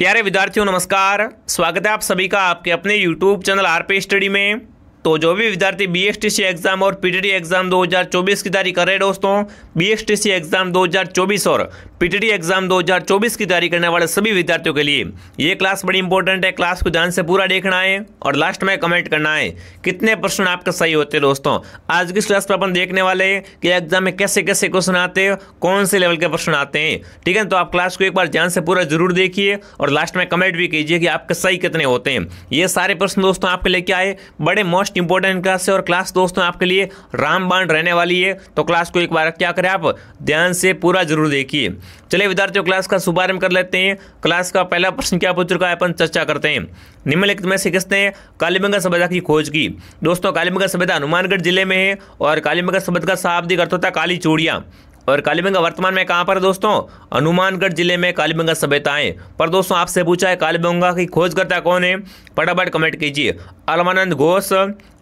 प्यारे विद्यार्थियों नमस्कार स्वागत है आप सभी का आपके अपने YouTube channel R P study में तो जो भी विद्यार्थी बी एग्ज़ाम और पीटीडी एग्ज़ाम 2024 की तैयारी कर रहे दोस्तों बी एग्ज़ाम 2024 और पीटीडी एग्ज़ाम 2024 की तैयारी करने वाले सभी विद्यार्थियों के लिए ये क्लास बड़ी इंपॉर्टेंट है क्लास को ध्यान से पूरा देखना है और लास्ट में कमेंट करना है कितने प्रश्न आपके सही होते हैं दोस्तों आज की क्लास पर अपन देखने वाले हैं कि एग्ज़ाम में कैसे कैसे क्वेश्चन आते हैं कौन से लेवल के प्रश्न आते हैं ठीक है तो आप क्लास को एक बार ध्यान से पूरा जरूर देखिए और लास्ट में कमेंट भी कीजिए कि आपके सही कितने होते हैं ये सारे प्रश्न दोस्तों आपके लेके आए बड़े मोस्ट मोस्ट इंपॉर्टेंट क्लास है और क्लास दोस्तों आपके लिए रामबाण रहने वाली है तो क्लास को एक बार क्या करें आप ध्यान से पूरा जरूर देखिए चलिए विद्यार्थियों क्लास का शुभारंभ कर लेते हैं क्लास का पहला प्रश्न क्या पूछ चुका है अपन चर्चा करते हैं निम्नलिखित में से किसने कालीबंगा सभ्यता की खोज की दोस्तों कालीबंगा सभ्यता हनुमानगढ़ जिले में है और कालीबंगा सभ्यता का शाब्दिक अर्थ होता है काली चूड़िया और कालीबंगा वर्तमान में कहाँ पर दोस्तों हनुमानगढ़ जिले में कालीबंगा सभ्यताएं पर दोस्तों आपसे पूछा है कालीबंगा की खोजकर्ता कौन है फटाफट कमेंट कीजिए अलमानंद घोष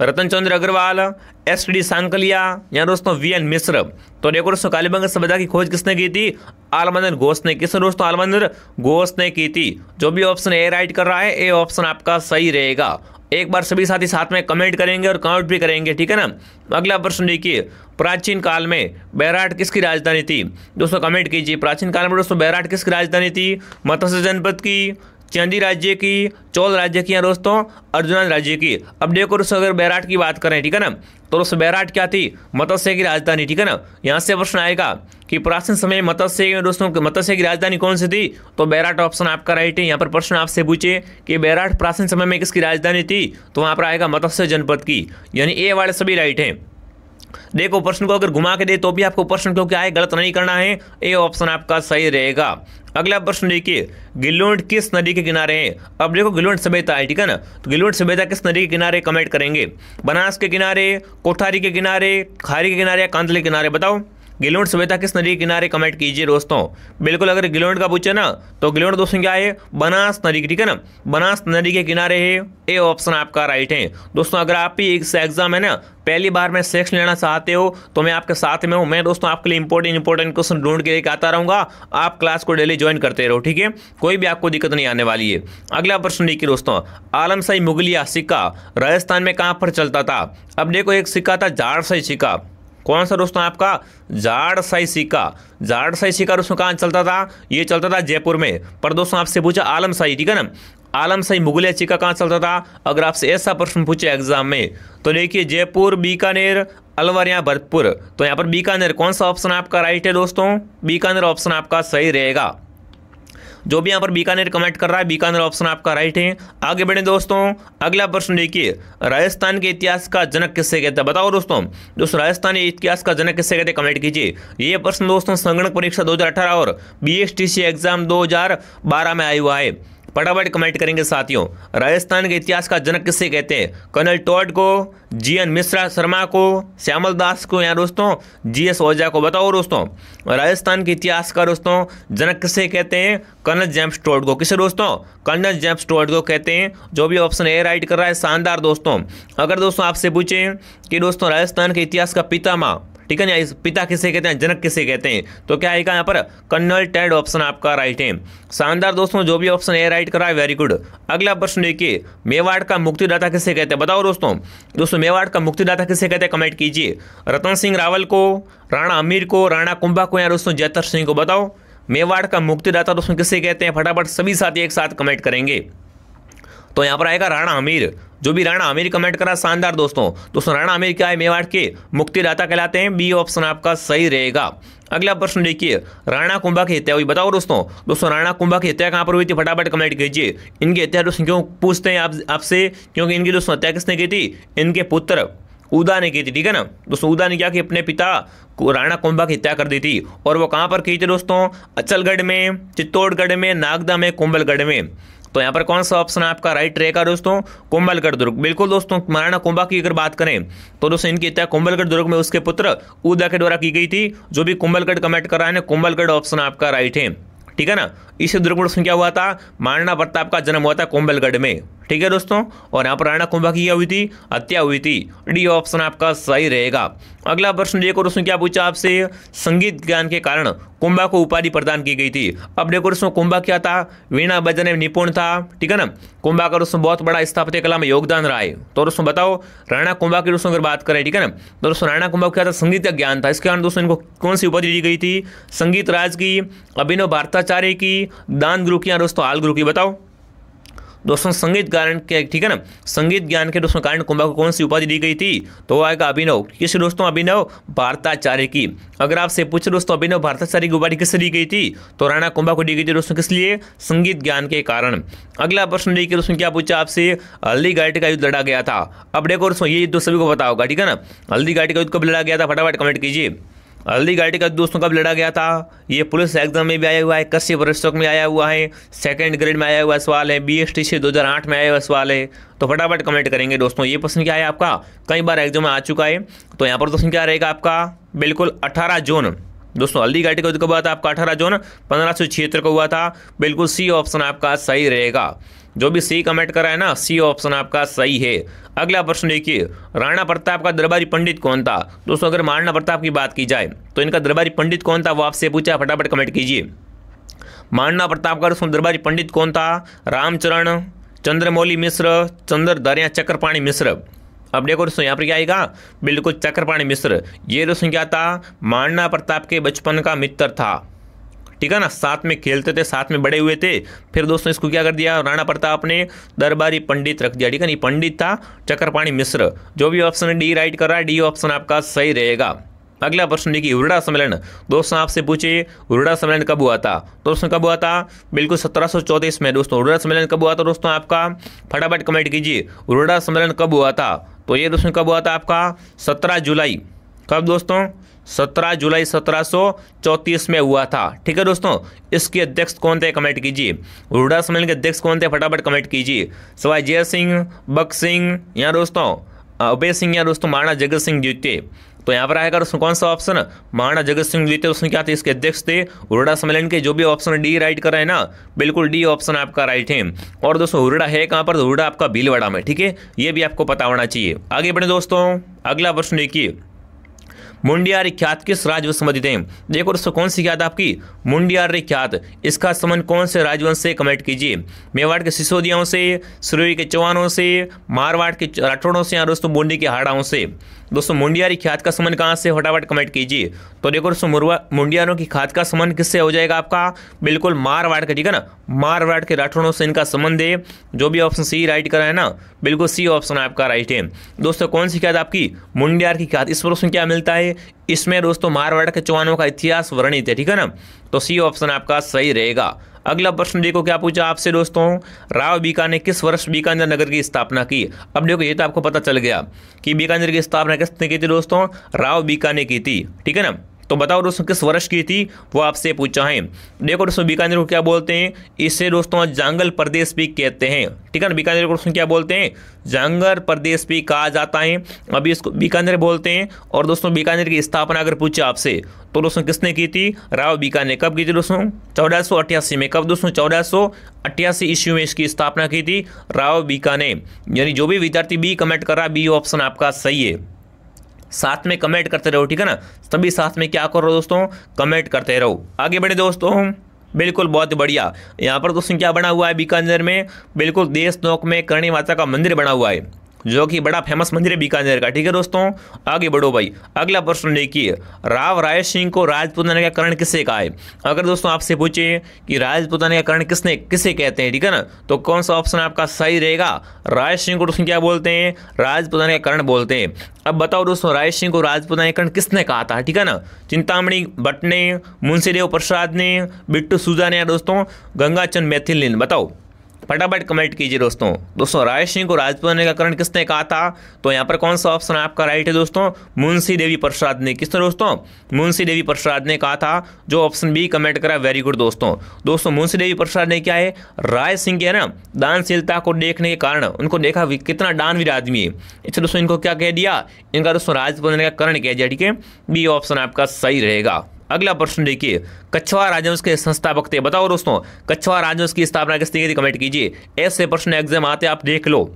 रतन चंद्र अग्रवाल एस डी सांकलिया या दोस्तों वी एन मिश्र तो देखो दोस्तों कालीबंगा सभ्यता की खोज किसने की थी आलमंदर घोष ने किसने दोस्तों आलमंदर घोष ने की थी जो भी ऑप्शन ए राइट कर रहा है ए ऑप्शन आपका सही रहेगा एक बार सभी साथी साथ में कमेंट करेंगे और कमेंट भी करेंगे ठीक है ना तो अगला प्रश्न देखिए प्राचीन काल में बैराट किसकी राजधानी थी दोस्तों कमेंट कीजिए प्राचीन काल में दोस्तों बैराट किसकी राजधानी थी मत्स्य जनपद की चांदी राज्य की चोल राज्य की या दोस्तों अर्जुन राज्य की अब देखो दोस्तों अगर बैराट की बात करें ठीक है ना तो दोस्तों बैराट क्या थी मत्स्य की राजधानी ठीक है ना यहाँ से प्रश्न आएगा कि प्राचीन समय मत्स्य दोस्तों मत्स्य की राजधानी कौन सी थी तो बैराट ऑप्शन आपका राइट है यहाँ पर प्रश्न आपसे पूछे कि बैराट प्राचीन समय में किसकी राजधानी थी तो वहाँ पर आएगा मत्स्य जनपद की यानी ए वाले सभी राइट हैं देखो प्रश्न को अगर घुमा के दे तो भी आपको प्रश्न क्योंकि आए गलत नहीं करना है ए ऑप्शन आपका सही रहेगा अगला प्रश्न देखिए गिलोंड किस नदी के किनारे है अब देखो गिलोंड सभ्यता है ठीक है ना तो गिलोंड सभ्यता किस नदी के किनारे कमेंट करेंगे बनास के किनारे कोठारी के किनारे खारी के किनारे या कांतले किनारे बताओ गिलोड सभ्यता किस नदी के किनारे कमेंट कीजिए दोस्तों बिल्कुल अगर गिलोड का पूछे ना तो गिलोड दोस्तों क्या है बनास नदी ठीक है ना बनास नदी के किनारे है ए ऑप्शन आपका राइट है दोस्तों अगर आप भी एग्जाम है ना पहली बार में सेक्स लेना चाहते हो तो मैं आपके साथ में हूँ मैं दोस्तों आपके लिए इंपॉर्टेंट इंपॉर्टेंट क्वेश्चन ढूंढ के लेकर आता रहूँगा आप क्लास को डेली ज्वाइन करते रहो ठीक है कोई भी आपको दिक्कत नहीं आने वाली है अगला प्रश्न देखिए दोस्तों आलमशाही मुगलिया सिक्का राजस्थान में कहाँ पर चलता था अब देखो एक सिक्का था झाड़ सही सिक्का कौन सा दोस्तों आपका जाड़ साई सिक्का जाड़ साई सिक्का दोस्तों कहाँ चलता था ये चलता था जयपुर में पर दोस्तों आपसे पूछा आलम साई ठीक है ना आलम सही मुगलिया सिक्का कहाँ चलता था अगर आपसे ऐसा प्रश्न पूछे एग्जाम में तो देखिए जयपुर बीकानेर अलवर या भरतपुर तो यहाँ पर बीकानेर कौन सा ऑप्शन आपका राइट है दोस्तों बीकानेर ऑप्शन आपका सही रहेगा जो भी यहाँ पर बीकानेर कमेंट कर रहा है बीकानेर ऑप्शन आपका राइट है आगे बढ़े दोस्तों अगला प्रश्न देखिए राजस्थान के इतिहास का जनक किससे कहते हैं बताओ दोस्तों दोस्तों राजस्थान इतिहास का जनक किससे कहते हैं कमेंट कीजिए ये प्रश्न दोस्तों संगणक परीक्षा दो और बी एग्जाम दो में आया हुआ है फटाफट कमेंट करेंगे साथियों राजस्थान के इतिहास का जनक किससे कहते हैं कर्नल टॉड को जी एन मिश्रा शर्मा को श्यामल दास को या दोस्तों जी एस ओझा को बताओ दोस्तों राजस्थान के इतिहास का दोस्तों जनक किससे कहते हैं कर्नल जेम्स टॉड को किसे दोस्तों कर्नल जेम्स टॉड को कहते हैं जो भी ऑप्शन ए राइट कर रहा है शानदार दोस्तों अगर दोस्तों आपसे पूछें कि दोस्तों राजस्थान के इतिहास का पितामा ठीक है ना इस पिता किसे कहते हैं जनक किसे कहते हैं तो क्या आएगा यहाँ पर कर्नल टेड ऑप्शन आपका राइट है शानदार दोस्तों जो भी ऑप्शन ए राइट करा वेरी गुड अगला प्रश्न देखिए मेवाड़ का मुक्तिदाता किसे कहते हैं बताओ दोस्तों दोस्तों मेवाड़ का मुक्तिदाता किसे कहते हैं कमेंट कीजिए रतन सिंह रावल को राणा अमीर को राणा कुंभा को या दोस्तों जयतर सिंह को बताओ मेवाड़ का मुक्तिदाता दोस्तों किसे कहते हैं फटाफट सभी साथी एक साथ कमेंट करेंगे तो यहाँ पर आएगा राणा आमिर जो भी राणा आमिर कमेंट करा शानदार दोस्तों दोस्तों राणा आमिर क्या है मेवाड़ के मुक्तिदाता कहलाते हैं बी ऑप्शन आपका सही रहेगा अगला प्रश्न देखिए राणा कुंभा की हत्या हुई बताओ दोस्तों दोस्तों राणा कुंभा की हत्या कहाँ पर हुई थी फटाफट कमेंट कीजिए इनकी हत्या दोस्तों क्यों पूछते हैं आप आपसे क्योंकि इनकी दोस्तों हत्या किसने की थी इनके पुत्र उदा ने की थी ठीक है ना दोस्तों उदा ने क्या कि अपने पिता राणा कुंभा की हत्या कर दी थी और वो कहाँ पर की थी दोस्तों अचलगढ़ में चित्तौड़गढ़ में नागदा में कुंभलगढ़ में तो यहाँ पर कौन सा ऑप्शन आपका राइट रहेगा दोस्तों कुंभलगढ़ दुर्ग बिल्कुल दोस्तों महाराणा कुंभा की अगर बात करें तो दोस्तों इनकी हत्या कुंभलगढ़ दुर्ग में उसके पुत्र उदा के द्वारा की गई थी जो भी कुंभलगढ़ कमेंट कर रहा है कुंभलगढ़ ऑप्शन आपका राइट है ठीक है ना इस दुर्गुण में क्या हुआ था महाराणा प्रताप का जन्म हुआ था कुंभलगढ़ में ठीक है दोस्तों और यहाँ पर राणा कुंभा की क्या हुई थी हत्या हुई थी डी ऑप्शन आपका सही रहेगा अगला प्रश्न देखो दोस्तों क्या पूछा आपसे संगीत ज्ञान के कारण कुंभा को उपाधि प्रदान की गई थी अब देखो दोस्तों कुंभा क्या था वीणा बजने में निपुण था ठीक है ना कुंभा का दोस्तों बहुत बड़ा स्थापत्य कला में योगदान रहा है तो दोस्तों बताओ राणा कुंभा की दोस्तों अगर बात करें ठीक है ना तो दोस्तों राणा कुंभा क्या था संगीत का ज्ञान था इसके कारण दोस्तों इनको कौन सी उपाधि दी गई थी संगीत राज की अभिनव भारताचार्य की दान गुरु की या दोस्तों आल गुरु की बताओ दोस्तों संगीत कारण के ठीक है ना संगीत ज्ञान के दोस्तों कारण कुंभा को कौन सी उपाधि दी गई थी तो वो आएगा अभिनव किस दोस्तों अभिनव भारताचार्य की अगर आपसे पूछे दोस्तों अभिनव भारताचार्य की उपाधि किससे दी गई थी तो राणा कुंभा को दी गई थी दोस्तों किस लिए संगीत ज्ञान के कारण अगला प्रश्न देखिए दोस्तों क्या पूछा आपसे हल्दी घाटी का युद्ध लड़ा गया था अब देखो दोस्तों ये युद्ध सभी को पता ठीक है ना हल्दी घाटी का युद्ध कब लड़ा गया था फटाफट कमेंट कीजिए हल्दी घाटी का दोस्तों कब लड़ा गया था ये पुलिस एग्जाम में भी आया हुआ है कश्य वर्षों में आया हुआ है सेकंड ग्रेड में आया हुआ सवाल है बी एस टी से दो हज़ार आठ में आया हुआ सवाल है तो फटाफट कमेंट करेंगे दोस्तों ये प्रश्न क्या है आपका कई बार एग्जाम में आ चुका है तो यहाँ पर प्रश्न क्या रहेगा आपका बिल्कुल अठारह जून दोस्तों हल्दी घाटी का कब हुआ था आपका अठारह जून पंद्रह सौ छिहत्तर को हुआ था बिल्कुल सी ऑप्शन आपका सही रहेगा जो भी सी कमेंट करा है ना सी ऑप्शन आपका सही है अगला प्रश्न देखिए राणा प्रताप का दरबारी पंडित कौन था दोस्तों अगर महाराणा प्रताप की बात की जाए तो इनका दरबारी पंडित कौन था वो आपसे पूछा फटाफट कमेंट कीजिए महाराणा प्रताप का दोस्तों दरबारी पंडित कौन था रामचरण चंद्रमौली मिश्र चंद्रधरिया चक्रपाणी मिश्र अब देखो दोस्तों यहाँ पर क्या आएगा बिल्कुल चक्रपाणी मिश्र ये दोस्तों क्या था महाराणा प्रताप के बचपन का मित्र था ठीक है ना साथ में खेलते थे साथ में बड़े हुए थे फिर दोस्तों इसको क्या कर दिया राणा प्रताप ने दरबारी पंडित रख दिया ठीक है ना पंडित था चक्रपाणी मिश्र जो भी ऑप्शन डी राइट कर रहा है डी ऑप्शन आपका सही रहेगा अगला प्रश्न देखिए उर्डा सम्मेलन दोस्तों आपसे पूछे उर्डा सम्मेलन कब हुआ था दोस्तों कब हुआ था बिल्कुल सत्रह में दोस्तों उर्डा सम्मेलन कब हुआ था दोस्तों आपका फटाफट कमेंट कीजिए उर्डा सम्मेलन कब हुआ था तो ये दोस्तों कब हुआ था आपका सत्रह जुलाई कब दोस्तों 17 जुलाई 1734 में हुआ था ठीक है दोस्तों इसके अध्यक्ष कौन थे कमेंट कीजिए हुडा सम्मेलन के अध्यक्ष कौन थे फटाफट कमेंट कीजिए सवाई जय सिंह बक सिंह या दोस्तों अभय सिंह या दोस्तों महाराणा जगत सिंह जी तो यहाँ पर आएगा दोस्तों कौन सा ऑप्शन महाराणा जगत सिंह जी उसमें क्या थे इसके अध्यक्ष थे हुरडा सम्मेलन के जो भी ऑप्शन डी राइट कर रहे हैं ना बिल्कुल डी ऑप्शन आपका राइट है और दोस्तों हुरडा है कहाँ पर हुरडा आपका भीलवाड़ा में ठीक है ये भी आपको पता होना चाहिए आगे बढ़े दोस्तों अगला प्रश्न देखिए मुंडियार ख्यात किस राजवंश संबंधित है देखो दोस्तों कौन सी ख्यात आपकी मुंडियार ख्यात इसका संबंध कौन से राजवंश से कमेंट कीजिए मेवाड़ के सिसोदियाओं से सुरवी के चौहानों से मारवाड़ के राठौड़ों से या दोस्तों बूंदी के हाड़ाओं से दोस्तों मुंडियारी खाद का समन कहाँ से फटाफट कमेंट कीजिए तो देखो दोस्तों मुंडियारों की खाद का समन किससे हो जाएगा आपका बिल्कुल मारवाड़ का ठीक है ना मारवाड़ के राठौड़ों से इनका संबंध है जो भी ऑप्शन सी राइट करा है ना बिल्कुल सी ऑप्शन आपका राइट है दोस्तों कौन सी खाद आपकी मुंडियार की खाद इस प्रश्न क्या मिलता है इसमें दोस्तों मारवाड़ के चौहानों का इतिहास वर्णित है ठीक है ना तो सी ऑप्शन आपका सही रहेगा अगला प्रश्न देखो क्या पूछा आपसे दोस्तों राव बीका ने किस वर्ष बीकानेर नगर की स्थापना की अब देखो ये तो आपको पता चल गया कि बीकानेर की स्थापना किसने की थी दोस्तों राव बीका ने की थी ठीक है ना तो बताओ दोस्तों किस वर्ष की थी वो आपसे पूछा है देखो दोस्तों बीकानेर को क्या बोलते हैं इसे दोस्तों जांगल प्रदेश भी कहते हैं ठीक है ना बीकानेर को दोस्तों क्या बोलते हैं जांगल प्रदेश भी कहा जाता है अभी इसको बीकानेर बोलते हैं और दोस्तों बीकानेर की स्थापना अगर पूछे आपसे तो दोस्तों किसने की थी राव बीकानेर कब की थी दोस्तों चौदह में कब दोस्तों चौदह ईस्वी में इसकी स्थापना की थी राव बीकानेर यानी जो भी विद्यार्थी बी कमेंट करा बी ऑप्शन आपका सही है साथ में कमेंट करते रहो ठीक है ना सभी साथ में क्या करो दोस्तों कमेंट करते रहो आगे बढ़े दोस्तों बिल्कुल बहुत बढ़िया यहाँ पर क्वेश्चन क्या बना हुआ है बीकानेर में बिल्कुल देश नोक में करणी माता का मंदिर बना हुआ है जो कि बड़ा फेमस मंदिर है बीकानेर का ठीक है दोस्तों आगे बढ़ो भाई अगला प्रश्न देखिए राव राय सिंह को राजपुताना का करण किससे कहा है अगर दोस्तों आपसे पूछे कि राजपुताना का करण किसने किसे कहते हैं ठीक है ना तो कौन सा ऑप्शन आपका सही रहेगा राय सिंह को दोस्तों क्या बोलते हैं राजपुताना का करण बोलते हैं अब बताओ दोस्तों राय सिंह को राजपुताना का करण किसने कहा था ठीक है ना चिंतामणि भट्ट ने मुंशीदेव प्रसाद ने बिट्टू सूजा ने दोस्तों गंगाचंद मैथिल ने बताओ फटाफट कमेंट कीजिए दोस्तों दोस्तों राय सिंह को राजपूत होने का कारण किसने कहा था तो यहाँ पर कौन सा ऑप्शन आपका राइट है दोस्तों मुंशी देवी प्रसाद ने किसने दोस्तों मुंशी देवी प्रसाद ने कहा था जो ऑप्शन बी कमेंट करा वेरी गुड दोस्तों दोस्तों मुंशी देवी प्रसाद ने क्या है राय सिंह की है ना दानशीलता को देखने के कारण उनको देखा कितना दानवीर आदमी है इसलिए दोस्तों इनको क्या कह दिया इनका दोस्तों राजपूत होने का कारण कह दिया ठीक है बी ऑप्शन आपका सही रहेगा अगला प्रश्न देखिए कछवा राजवंश के संस्थापक थे बताओ दोस्तों कछवा राजवंश की स्थापना किसने की थी कमेंट कीजिए ऐसे प्रश्न एग्जाम आते आप देख लो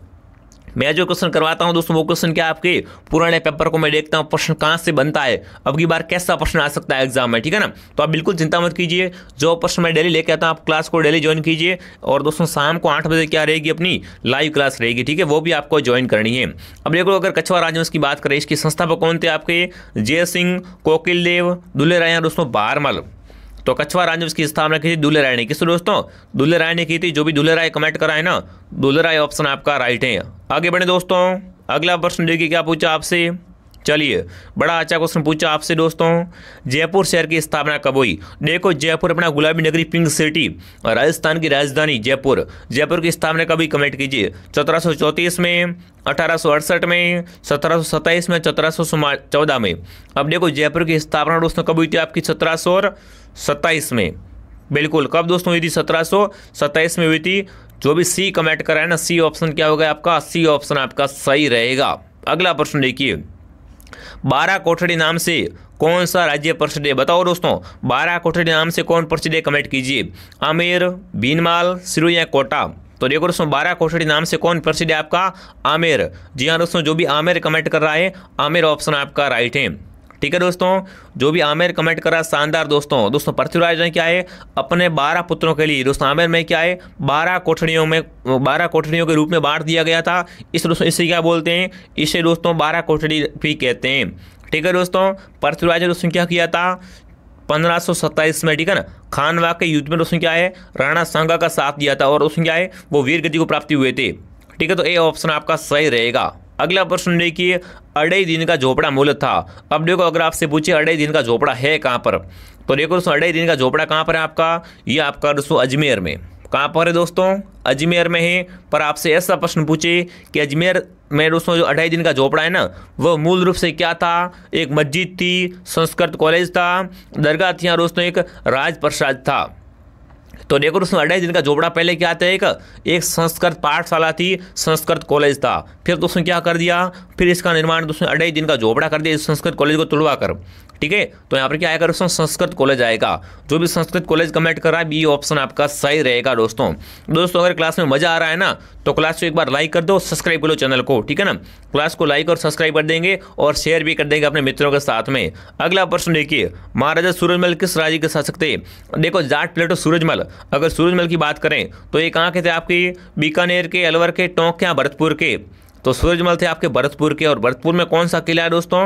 मैं जो क्वेश्चन करवाता हूँ दोस्तों वो क्वेश्चन क्या आपके पुराने पेपर को मैं देखता हूँ प्रश्न कहाँ से बनता है अब की बार कैसा प्रश्न आ सकता है एग्जाम में ठीक है ना तो आप बिल्कुल चिंता मत कीजिए जो प्रश्न मैं डेली लेके आता हूँ आप क्लास को डेली ज्वाइन कीजिए और दोस्तों शाम को आठ बजे क्या रहेगी अपनी लाइव क्लास रहेगी ठीक है वो भी आपको ज्वाइन करनी है अब देखो अगर कछवा राजवंश की बात करें इसके संस्थापक कौन थे आपके जय सिंह कोकिल देव दुल्हे राय दोस्तों बारमल तो कछवा राजवंश की स्थापना की थी दुल्हे राय ने किस दोस्तों दुल्हे राय ने की थी जो भी दुल्हे राय कमेंट करा है ना दुल्हे राय ऑप्शन आपका राइट है आगे बढ़े दोस्तों अगला प्रश्न देखिए क्या पूछा आपसे चलिए बड़ा अच्छा क्वेश्चन पूछा आपसे दोस्तों जयपुर शहर की स्थापना कब हुई देखो जयपुर अपना गुलाबी नगरी पिंक सिटी और राजस्थान की राजधानी जयपुर जयपुर की स्थापना कभी कमेंट कीजिए सत्रह में अठारह में सत्रह में सत्रह में अब देखो जयपुर की स्थापना दोस्तों कब हुई थी आपकी सत्रह में बिल्कुल कब दोस्तों हुई थी सत्रह में हुई थी जो भी सी कमेंट करा है ना सी ऑप्शन क्या होगा आपका सी ऑप्शन आपका सही रहेगा अगला प्रश्न देखिए बारह कोठड़ी नाम से कौन सा राज्य परिषद है बताओ दोस्तों बारह कोठड़ी नाम से कौन परिषद है कमेंट कीजिए आमेर भीनमाल सिरू या कोटा तो देखो दोस्तों बारह कोठड़ी नाम से कौन प्रसिद्ध है आपका आमेर जी हाँ दोस्तों जो भी आमेर कमेंट कर रहा है आमेर ऑप्शन आपका राइट है ठीक है दोस्तों जो भी आमिर कमेंट करा शानदार दोस्तों दोस्तों पृथ्वीराज ने क्या है अपने बारह पुत्रों के लिए दोस्तों आमिर में क्या है बारह कोठड़ियों में बारह कोठड़ियों के रूप में बांट दिया गया था इस दोस्तों इसे क्या बोलते हैं इसे दोस्तों बारह कोठड़ी भी कहते हैं ठीक है दोस्तों पृथ्वीराज ने दोस्तों क्या किया था पंद्रह में ठीक है ना खानवा के युद्ध में दोस्तों क्या है राणा सांगा का साथ दिया था और उसमें क्या है वो वीर गति को प्राप्ति हुए थे ठीक है तो ए ऑप्शन आपका सही रहेगा अगला प्रश्न देखिए अढ़ाई दिन का झोपड़ा मूल था अब देखो अगर आपसे पूछे अढ़ाई दिन का झोपड़ा है कहाँ पर तो देखो दोस्तों अढ़ाई दिन का झोपड़ा कहाँ पर है आपका ये आपका दोस्तों अजमेर में कहाँ पर है दोस्तों अजमेर में है पर आपसे ऐसा प्रश्न पूछे कि अजमेर में दोस्तों जो अढ़ाई दिन का झोपड़ा है ना वह मूल रूप से क्या था एक मस्जिद थी संस्कृत कॉलेज था दरगाह थी दोस्तों एक राजप्रसाद था तो देखो दोस्तों अड्डा जिनका जोबड़ा पहले क्या था एक एक संस्कृत पाठशाला थी संस्कृत कॉलेज था फिर दोस्तों क्या कर दिया फिर इसका निर्माण दोस्तों अड्डा जिनका जोबड़ा कर दिया इस संस्कृत कॉलेज को तुड़वा कर ठीक है तो यहाँ पर क्या आएगा दोस्तों संस्कृत कॉलेज आएगा जो भी संस्कृत कॉलेज कमेंट कर रहा है बी ऑप्शन आपका सही रहेगा दोस्तों तो दोस्तों अगर क्लास में मजा आ रहा है ना तो क्लास को एक बार लाइक कर दो सब्सक्राइब कर लो चैनल को ठीक है ना क्लास को लाइक और सब्सक्राइब कर देंगे और शेयर भी कर देंगे अपने मित्रों के साथ में अगला प्रश्न देखिए महाराजा सूरजमल किस राज्य के शासक थे देखो जाट प्लेटो सूरजमल अगर सूरजमल की बात करें तो ये कहाँ के थे आपके बीकानेर के अलवर के टोंक के भरतपुर के तो सूरजमल थे आपके भरतपुर के और भरतपुर में कौन सा किला है दोस्तों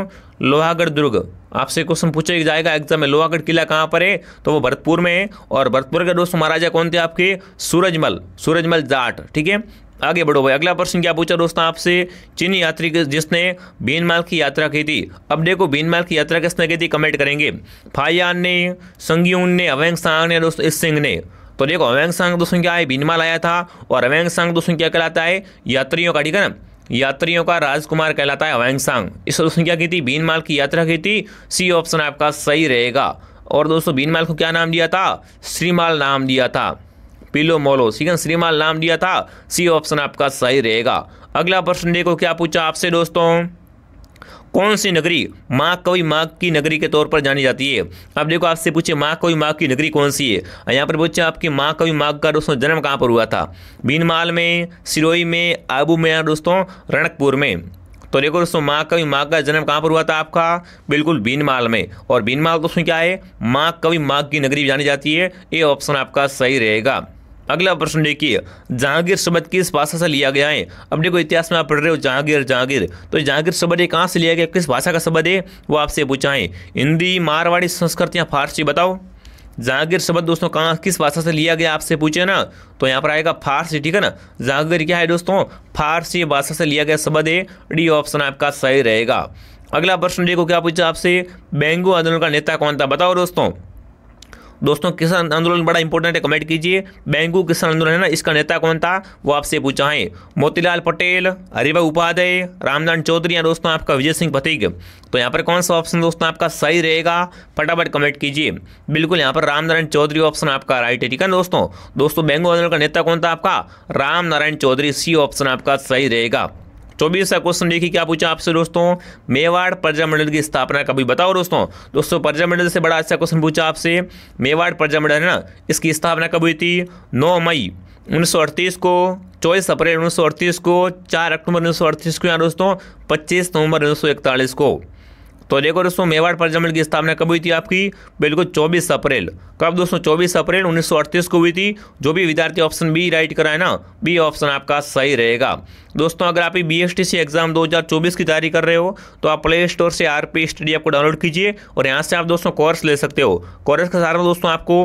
लोहागढ़ दुर्ग आपसे क्वेश्चन पूछा जाएगा एग्जाम में लोहागढ़ किला कहाँ पर है तो वो भरतपुर में है और भरतपुर के दोस्तों महाराजा कौन थे आपके सूरजमल सूरजमल जाट ठीक है आगे बढ़ो भाई अगला प्रश्न क्या पूछा दोस्तों आपसे चीनी यात्री जिसने भीनमाल की यात्रा की थी अब देखो भीनमाल की यात्रा किसने की थी कमेंट करेंगे फायान ने संगयून ने अवैंग सांग ने दोस्तों इस सिंह ने तो देखो अवैंग सांग दोस्तों क्या है भीनमाल आया था और अवैंग सांग दोस्तों क्या कहलाता है यात्रियों का ठीक है ना यात्रियों का राजकुमार कहलाता है हवैंगसांग इस दोस्तों क्या की थी बीनमाल की यात्रा की थी सी ऑप्शन आपका सही रहेगा और दोस्तों बीनमाल को क्या नाम दिया था श्रीमाल नाम दिया था पिलो मोलो ठीक श्रीमाल नाम दिया था सी ऑप्शन आपका सही रहेगा अगला प्रश्न देखो क्या पूछा आपसे दोस्तों कौन सी नगरी माँ कवि माघ की नगरी के तौर पर जानी जाती है अब देखो आपसे पूछे माँ कवि माघ की नगरी कौन सी है यहाँ पर पूछे आपकी माँ कवि माघ का दोस्तों जन्म कहाँ पर हुआ था बीनमाल में सिरोई में आबू में दोस्तों रणकपुर में तो देखो दोस्तों माँ कवि माघ का जन्म कहाँ पर हुआ था आपका बिल्कुल बीनमाल में और बीनमाल दोस्तों क्या है माँ कवि माघ की नगरी जानी जाती है ये ऑप्शन आपका सही रहेगा अगला प्रश्न देखिए जहांगीर शब्द किस भाषा से लिया गया है अब देखो इतिहास में आप पढ़ रहे हो जहांगीर जहांगीर तो जहांगीर शब्द ये कहाँ से लिया गया किस भाषा का शब्द है वो आपसे पूछा है हिंदी मारवाड़ी संस्कृत या फारसी बताओ जहांगीर शब्द दोस्तों कहाँ किस भाषा से लिया गया आपसे पूछे ना तो यहाँ पर आएगा फारसी ठीक है ना जहांगीर क्या है दोस्तों फारसी भाषा से लिया गया शब्द है डी ऑप्शन आपका सही रहेगा अगला प्रश्न देखो क्या पूछा आपसे बेंगू आंदोलन का नेता कौन था बताओ दोस्तों दोस्तों किसान आंदोलन बड़ा इंपॉर्टेंट है कमेंट कीजिए बैंकू किसान आंदोलन है ना इसका नेता कौन था वो आपसे पूछा है मोतीलाल पटेल हरिभा उपाध्याय रामदान चौधरी या दोस्तों आपका विजय सिंह पथिक तो यहाँ पर कौन सा ऑप्शन दोस्तों आपका सही रहेगा फटाफट कमेंट कीजिए बिल्कुल यहाँ पर रामनारायण चौधरी ऑप्शन आपका राइट है ठीक है दोस्तों दोस्तों बैंगू आंदोलन का नेता कौन था आपका नारायण चौधरी सी ऑप्शन आपका सही रहेगा चौबीस का क्वेश्चन देखिए क्या पूछा आपसे दोस्तों मेवाड़ प्रजा मंडल की स्थापना कभी बताओ दोस्तों दोस्तों प्रजा मंडल से बड़ा अच्छा क्वेश्चन पूछा आपसे मेवाड़ प्रजा मंडल है ना इसकी स्थापना कब हुई थी नौ मई उन्नीस को चौबीस अप्रैल उन्नीस को चार अक्टूबर उन्नीस को यहाँ दोस्तों पच्चीस नवंबर उन्नीस को तो देखो दोस्तों मेवाड़ प्रजामंडल की स्थापना कब हुई थी आपकी बिल्कुल चौबीस अप्रैल कब तो दोस्तों चौबीस अप्रैल 1938 को हुई थी जो भी विद्यार्थी ऑप्शन बी राइट कराए ना बी ऑप्शन आपका सही रहेगा दोस्तों अगर आप B S T C exam 2024 की तैयारी कर रहे हो तो आप प्ले स्टोर से आर पी स्टडी आपको डाउनलोड कीजिए और यहाँ से आप दोस्तों कोर्स ले सकते हो कोर्स के साथ दोस्तों आपको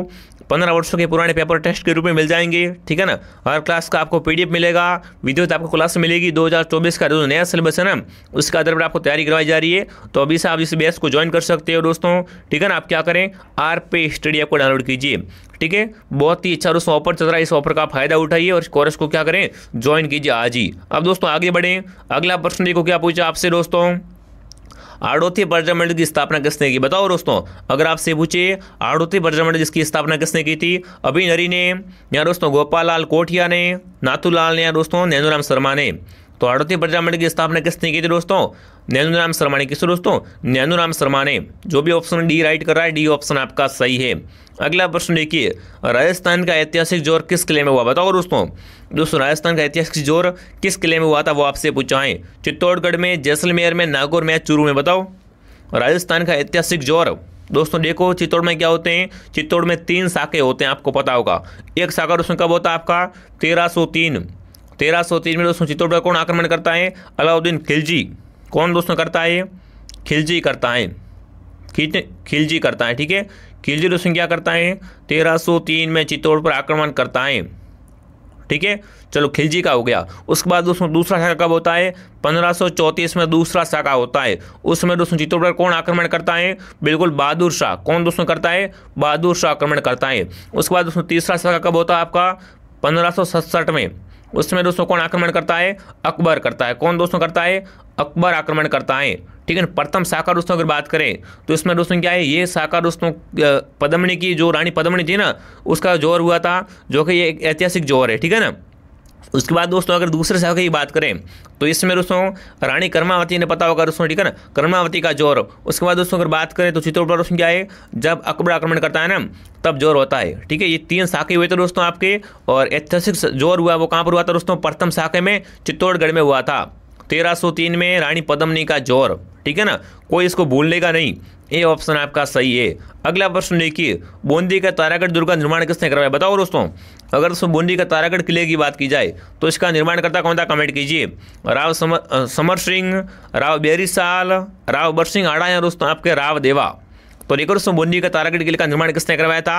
पंद्रह वर्षों के पुराने पेपर टेस्ट के रूप में मिल जाएंगे ठीक है ना हर क्लास का आपको पी मिलेगा वीडियो तो आपको क्लास मिलेगी 2024 का जो नया सिलेबस है ना उसके आधार पर आपको तैयारी करवाई जा रही है तो अभी से आप इस बेस को ज्वाइन कर सकते हो दोस्तों ठीक है ना आप क्या करें आर पे स्टडी ऐप को डाउनलोड कीजिए ठीक है बहुत ही अच्छा दोस्तों ऑफर चल रहा है इस ऑफर का फायदा उठाइए और कोर्स को क्या करें ज्वाइन कीजिए आज ही अब दोस्तों आगे बढ़ें अगला प्रश्न देखो क्या पूछा आपसे दोस्तों आड़ोती मंडल की स्थापना किसने की बताओ दोस्तों अगर आपसे पूछे आड़ोती बर्जामंडल जिसकी स्थापना किसने की थी अभिनरी ने या दोस्तों गोपाल लाल कोठिया ने नाथूलाल ने या दोस्तों नैनूराम शर्मा ने तो आड़ोती मंडल की स्थापना किसने की थी दोस्तों राम शर्मा ने किसो दोस्तों नैनूराम शर्मा ने जो भी ऑप्शन डी राइट कर रहा है डी ऑप्शन आपका सही है अगला प्रश्न देखिए राजस्थान का ऐतिहासिक जोर किस किले में हुआ बताओ दोस्तों दोस्तों राजस्थान का ऐतिहासिक जोर किस किले में हुआ था वो आपसे पूछाएं चित्तौड़गढ़ में जैसलमेर में नागौर में चूरू में बताओ राजस्थान का ऐतिहासिक जोर दोस्तों देखो चित्तौड़ में क्या होते हैं चित्तौड़ में तीन शाखे होते हैं आपको पता होगा एक शाखा दोस्तों कब होता है आपका तेरह सौ तीन तेरह सौ तीन में दोस्तों चित्तौड़ पर कौन आक्रमण करता है अलाउद्दीन खिलजी कौन दोस्तों करता है ये खिलजी करता है खींच खिलजी करता है ठीक है खिलजी दोस्तों क्या करता है 1303 में चित्तौड़ पर आक्रमण करता है ठीक है चलो खिलजी का हो गया उसके बाद दोस्तों दूसरा शाखा कब होता है पंद्रह में दूसरा शाखा होता है उसमें दोस्तों चित्तौड़ पर कौन आक्रमण करता है बिल्कुल बहादुर शाह कौन दोस्तों करता है बहादुर शाह आक्रमण करता है उसके बाद दोस्तों तीसरा शाखा कब होता है आपका पंद्रह में उसमें दोस्तों कौन आक्रमण करता है अकबर करता है कौन दोस्तों करता है अकबर आक्रमण करता है ठीक है ना प्रथम शाखा रुस्तों अगर बात करें तो इसमें दोस्तों क्या है ये शाखा रुस्तों पदमणि की जो रानी पदमणि थी ना उसका जोर हुआ था जो कि ये एक ऐतिहासिक जोर है ठीक है ना उसके बाद दोस्तों अगर दूसरे शाखा की बात करें तो इसमें दोस्तों रानी कर्मावती ने पता होगा दोस्तों ठीक है ना कर्मावती का जोर उसके बाद दोस्तों अगर बात करें तो चित्रोपा दोस्तों क्या है जब अकबर आक्रमण करता है ना तब जोर होता है ठीक है ये तीन शाखे हुए थे दोस्तों आपके और ऐतिहासिक जोर हुआ वो कहाँ पर हुआ था दोस्तों प्रथम शाखे में चित्तौड़गढ़ में हुआ था 1303 में रानी पदमनी का जोर ठीक है ना कोई इसको भूल का नहीं ये ऑप्शन आपका सही है अगला प्रश्न देखिए बूंदी का तारागढ़ दुर्ग का निर्माण किसने करवाया बताओ दोस्तों अगर दोस्तों बूंदी का तारागढ़ किले की बात की जाए तो इसका निर्माणकर्ता कौन था कमेंट कीजिए राव समर, समर सिंह राव बेरीसाल राव बरसिंह आड़ा या दोस्तों आपके राव देवा तो लेकर दोस्तों बूंदी का तारागढ़ किले का निर्माण किसने करवाया था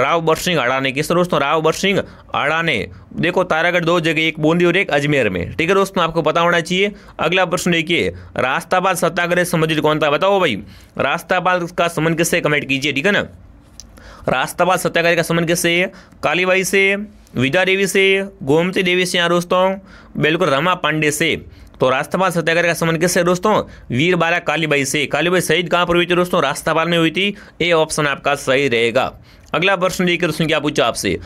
राव बर सिंह अड़ा ने किसने दोस्तों राव बर सिंह अड़ा ने देखो तारागढ़ दो जगह एक बूंदी और एक अजमेर में ठीक है दोस्तों आपको पता होना चाहिए अगला प्रश्न देखिए रास्ताबाद सत्याग्रह संबंधित कौन था बताओ भाई रास्ताबाद का संबंध किससे कमेंट कीजिए ठीक है ना रास्ताबाद सत्याग्रह का संबंध किससे कालीबाई से विद्या देवी से गोमती देवी से यहाँ दोस्तों बिल्कुल रमा पांडे से तो रास्तापाल सत्याग्रह का समन किससे दोस्तों बाला कालीबाई से कालीबाई शहीद कहाँ पर हुई थी दोस्तों रास्तापाल में हुई थी ए ऑप्शन आपका सही रहेगा अगला प्रश्न देखिए दोस्तों क्या पूछा आपसे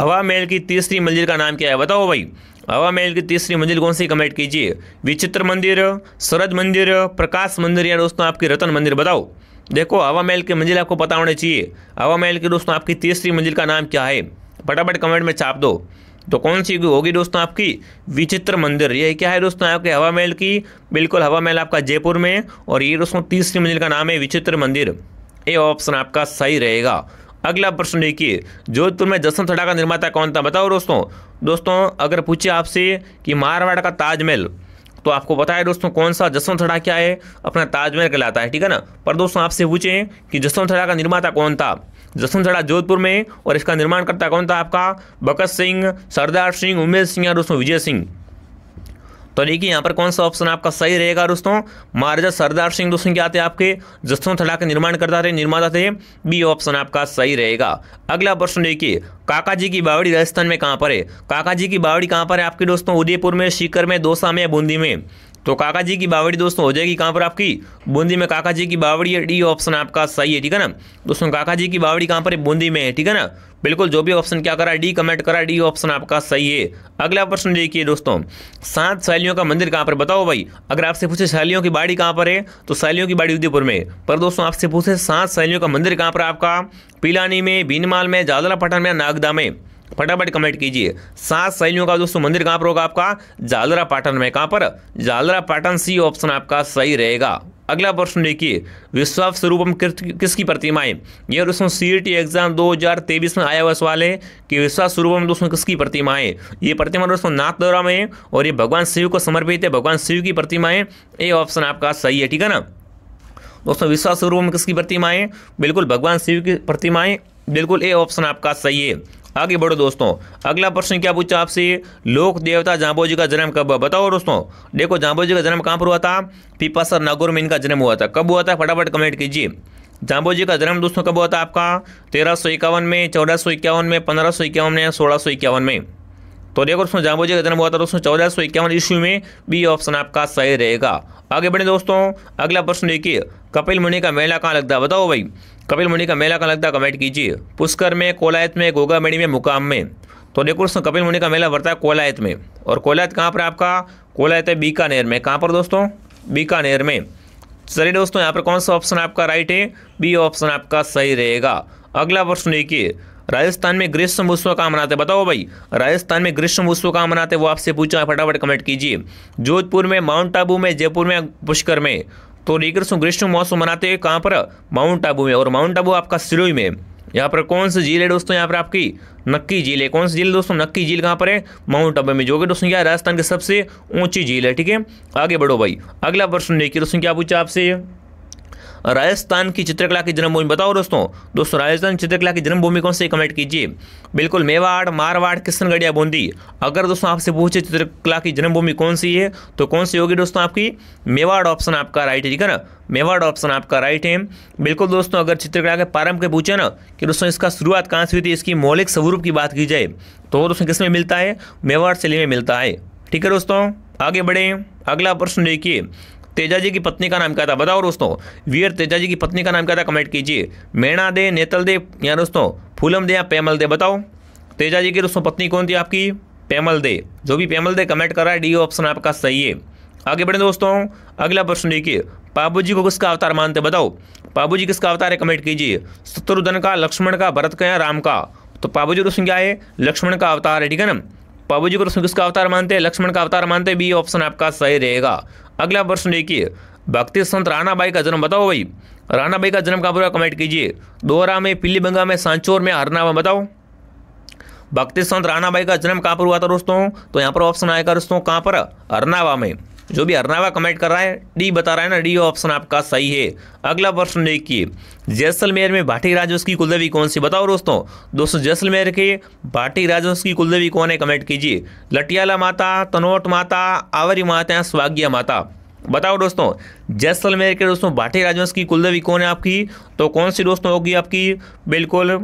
हवा महल की तीसरी मंजिल का नाम क्या है बताओ भाई हवा महल की तीसरी मंजिल कौन सी कमेंट कीजिए विचित्र मंदिर शरद मंदिर प्रकाश मंदिर या दोस्तों आपकी रतन मंदिर बताओ देखो हवा महल की मंजिल आपको पता होनी चाहिए हवा महल की दोस्तों आपकी तीसरी मंजिल का नाम क्या है फटाफट कमेंट में छाप दो तो कौन सी होगी दोस्तों आपकी विचित्र मंदिर ये क्या है दोस्तों आपके हवा महल की बिल्कुल हवा महल आपका जयपुर में और ये दोस्तों तीसरी मंजिल का नाम है विचित्र मंदिर ये ऑप्शन आपका सही रहेगा अगला प्रश्न देखिए जोधपुर में जसम थड़ा का निर्माता कौन था बताओ दोस्तों दोस्तों अगर पूछे आपसे कि मारवाड़ का ताजमहल तो आपको बताया दोस्तों कौन सा जसवंत थड़ा क्या है अपना ताजमहल कहलाता है ठीक है ना पर दोस्तों आपसे पूछें कि जसवंत थड़ा का निर्माता कौन था जसनसड़ा जोधपुर में और इसका निर्माणकर्ता कौन था आपका भगत सिंह सरदार सिंह उमेश सिंह और दोस्तों विजय सिंह तो देखिए यहाँ पर कौन सा ऑप्शन आपका सही रहेगा दोस्तों महाराजा सरदार सिंह दोस्तों क्या थे आपके जस्तों थड़ा के निर्माण करता थे निर्माता थे बी ऑप्शन आपका सही रहेगा अगला प्रश्न देखिए काका जी की बावड़ी राजस्थान में कहाँ पर है काका जी की बावड़ी कहाँ पर है आपके दोस्तों उदयपुर में सीकर में दोसा में बूंदी में तो काका जी की बावड़ी दोस्तों हो जाएगी कहाँ पर आपकी बूंदी में काका जी की बावड़ी है डी ऑप्शन आपका सही है ठीक है ना दोस्तों काका जी की बावड़ी कहाँ पर है बूंदी में है ठीक है ना बिल्कुल जो भी ऑप्शन क्या करा डी कमेंट करा डी ऑप्शन आपका सही है अगला प्रश्न देखिए दोस्तों सात शैलियों का मंदिर कहाँ पर बताओ भाई अगर आपसे पूछे शैलियों की बाड़ी कहाँ पर है तो शैलियों की बाड़ी उदयपुर में पर दोस्तों आपसे पूछे सात शैलियों का मंदिर कहाँ पर आपका पीलानी में भीनमाल में जादला में नागदा में फटाफट कमेंट कीजिए सात शैलियों का दोस्तों मंदिर कहाँ पर होगा आपका जालरा पाटन में कहाँ पर जालरा पाटन सी ऑप्शन आपका सही रहेगा अगला प्रश्न देखिए विश्वास स्वरूपम किसकी प्रतिमाएं ये यह दोस्तों टी एग्जाम 2023 में आया हुआ सवाल है कि विश्वास स्वरूपम दोस्तों किसकी प्रतिमाएं ये प्रतिमा दोस्तों दौरा में और ये भगवान शिव को समर्पित है भगवान शिव की प्रतिमाएं ये ऑप्शन आपका सही है ठीक है ना दोस्तों विश्वास स्वरूपम किसकी प्रतिमाएं बिल्कुल भगवान शिव की प्रतिमाएं बिल्कुल ए ऑप्शन आपका सही है आगे बढ़ो दोस्तों अगला प्रश्न क्या पूछा आपसे लोक देवता जाम्बो जी का जन्म कब हुआ बताओ दोस्तों देखो जाम्बो जी का जन्म कहाँ पर हुआ था पिपासर नागौर में इनका जन्म हुआ था कब हुआ था फटाफट कमेंट कीजिए जाम्बो जी का जन्म दोस्तों कब हुआ था आपका तेरह सौ इक्यावन में चौदह सौ इक्यावन में पंद्रह सौ इक्यावन में सोलह सौ इक्यावन में तो देखो दोस्तों जाम्बो जी का जन्म हुआ था दोस्तों चौदह सौ इक्यावन ईस्वी में बी ऑप्शन आपका सही रहेगा आगे बढ़े दोस्तों अगला प्रश्न देखिए कपिल मुनि का मेला कहाँ लगता है बताओ भाई कपिल मुनि का मेला का लगता कमेंट कीजिए पुष्कर में कोलायत में गोगा मेड़ी में मुकाम में तो देखो दोस्तों कपिल मुनि का मेला बढ़ता है कोलायत में और कोलायत कहाँ पर आपका कोलायत है बीकानेर में कहाँ पर दोस्तों बीकानेर में चलिए दोस्तों यहाँ पर कौन सा ऑप्शन आपका राइट है बी ऑप्शन आपका सही रहेगा अगला प्रश्न देखिए राजस्थान में ग्रीष्म उत्सव कहाँ मनाते हैं बताओ भाई राजस्थान में ग्रीष्म उत्सव कहाँ मनाते हैं वो आपसे पूछा फटाफट कमेंट कीजिए जोधपुर में माउंट आबू में जयपुर में पुष्कर में तो लेकर ग्रीष्म मौसम मनाते हैं कहाँ पर माउंट आबू में और माउंट आबू आपका सिरोई में यहाँ पर कौन सी झील है दोस्तों यहाँ पर आपकी नक्की झील है कौन सी झील दोस्तों नक्की झील कहाँ पर है माउंट आबू में जो कि दोस्तों क्या राजस्थान की सबसे ऊंची झील है ठीक है आगे बढ़ो भाई अगला प्रश्न देखिए दोस्तों क्या पूछा आपसे राजस्थान की चित्रकला की जन्मभूमि बताओ दोस्तों दोस्तों राजस्थान चित्रकला की जन्मभूमि कौन सी कमेंट कीजिए बिल्कुल मेवाड़ मारवाड़ किशनगढ़ या बूंदी अगर दोस्तों आपसे पूछे चित्रकला की जन्मभूमि कौन सी है तो कौन सी होगी दोस्तों आपकी मेवाड़ ऑप्शन आपका राइट है ठीक है ना मेवाड़ ऑप्शन आपका राइट है बिल्कुल दोस्तों अगर चित्रकला के प्रारंभ के पूछे ना कि दोस्तों इसका शुरुआत कहाँ से हुई थी इसकी मौलिक स्वरूप की बात की जाए तो दोस्तों किस में मिलता है मेवाड़ शैली में मिलता है ठीक है दोस्तों आगे बढ़े अगला प्रश्न देखिए तेजा जी की पत्नी का नाम क्या था बताओ दोस्तों वीर तेजा जी की पत्नी का नाम क्या था कमेंट कीजिए मेणा दे नेतल दे या दोस्तों फूलम दे या पेमल दे बताओ तेजा जी की दोस्तों पत्नी कौन थी आपकी पेमल दे जो भी पेमल दे कमेंट कर रहा है डी ऑप्शन आपका सही है आगे बढ़े दोस्तों अगला प्रश्न देखिए बाबू जी को किसका अवतार मानते बताओ बाबू जी किसका अवतार है कमेंट कीजिए शत्रुधन का लक्ष्मण का भरत का या राम का तो बाबू जी दोस्तों क्या है लक्ष्मण का अवतार है ठीक है ना बाबू जी को कृष्ण किसका अवतार मानते हैं लक्ष्मण का अवतार मानते हैं बी ऑप्शन आपका सही रहेगा अगला प्रश्न देखिए भक्ति संत राणाबाई का जन्म बताओ भाई राणाबाई का जन्म कहाँ पर कमेंट कीजिए दोहरा में पिल्ली बंगा में सांचोर में हरना में बताओ भक्ति संत राणाबाई का जन्म कहाँ पर हुआ था दोस्तों तो यहाँ पर ऑप्शन आएगा दोस्तों कहाँ पर अरनावा में जो भी हरनावा कमेंट कर रहा है डी बता रहा है ना डी ऑप्शन आपका सही है अगला प्रश्न देखिए जैसलमेर में भाटी राजवंश की कुलदेवी कौन सी बताओ दोस्तों दोस्तों जैसलमेर के भाटी राजवंश की कुलदेवी कौन है कमेंट कीजिए लटियाला माता तनोट माता आवरी माता या माता बताओ दोस्तों जैसलमेर के दोस्तों भाटी राजवंश की कुलदेवी कौन है आपकी तो कौन सी दोस्तों होगी आपकी बिल्कुल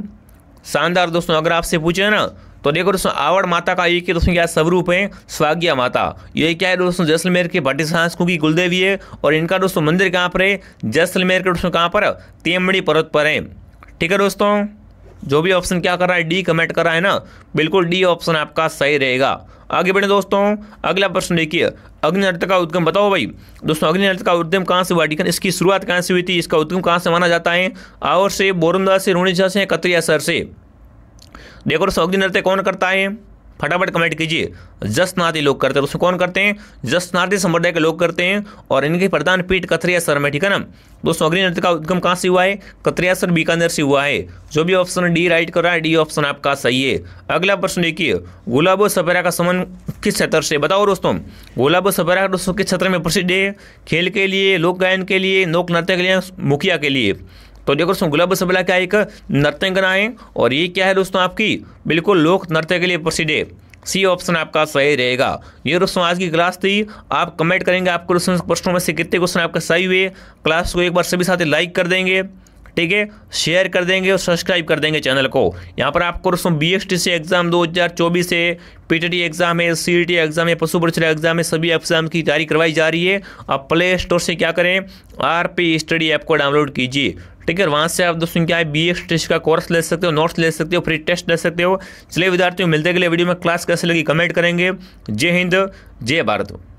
शानदार दोस्तों अगर आपसे पूछे ना तो देखो दोस्तों आवड़ माता का ये कि दोस्तों क्या स्वरूप है स्वाग्या माता ये क्या है दोस्तों जैसलमेर के भट्टी सांसकों की कुलदेवी है और इनका दोस्तों मंदिर कहाँ पर है जैसलमेर के दोस्तों कहाँ पर तेमड़ी पर्वत पर है ठीक है दोस्तों जो भी ऑप्शन क्या कर रहा है डी कमेंट कर रहा है ना बिल्कुल डी ऑप्शन आपका सही रहेगा आगे बढ़े दोस्तों अगला प्रश्न देखिए अग्नि नृत्य का उद्गम बताओ भाई दोस्तों अग्नि नृत्य का उद्यम कहाँ से हुआ ठीक है इसकी शुरुआत कहाँ से हुई थी इसका उद्गम कहाँ से माना जाता है आवर से बोरुंदा से रोणीझा से कतरिया सर से देखो दोस्तों अग्नि नृत्य कौन करता है फटाफट कमेंट कीजिए जसनादी लोग करते हैं तो उसमें कौन करते हैं जसनादी संप्रदाय के लोग करते हैं और इनके प्रधान पीठ कथरियासर में ठीक है ना दोस्तों अग्नि नृत्य का उद्गम कहाँ से हुआ है कथरियासर बीकानेर से हुआ है जो भी ऑप्शन डी राइट कर रहा है डी ऑप्शन आपका सही है अगला प्रश्न देखिए गुलाबो सपेरा का समन किस क्षेत्र से बताओ दोस्तों गुलाबो सपेरा दोस्तों किस क्षेत्र में प्रसिद्ध है खेल के लिए लोक गायन के लिए लोक नृत्य के लिए मुखिया के लिए तो देखो दोस्तों गुलाब सबला क्या एक नर्तंगना है और ये क्या है दोस्तों आपकी बिल्कुल लोक नृत्य के लिए प्रसिद्ध है सी ऑप्शन आपका सही रहेगा ये दोस्तों आज की क्लास थी आप कमेंट करेंगे आपको दोस्तों प्रश्नों में से कितने क्वेश्चन आपके सही हुए क्लास को एक बार सभी साथी लाइक कर देंगे ठीक है शेयर कर देंगे और सब्सक्राइब कर देंगे चैनल को यहाँ पर आपको दोस्तों बी एस टी से एग्जाम 2024 है पीटीटी एग्जाम है सी टी एग्जाम है पशु परिचय एग्जाम है सभी एग्जाम की तैयारी करवाई जा रही है आप प्ले स्टोर से क्या करें आर पी स्टडी ऐप को डाउनलोड कीजिए ठीक है वहाँ से आप दोस्तों क्या है बी टेस्ट का कोर्स ले सकते हो नोट्स ले सकते हो फ्री टेस्ट ले सकते हो चलिए विद्यार्थियों मिलते अगले वीडियो में क्लास कैसे लगी कमेंट करेंगे जय हिंद जय भारत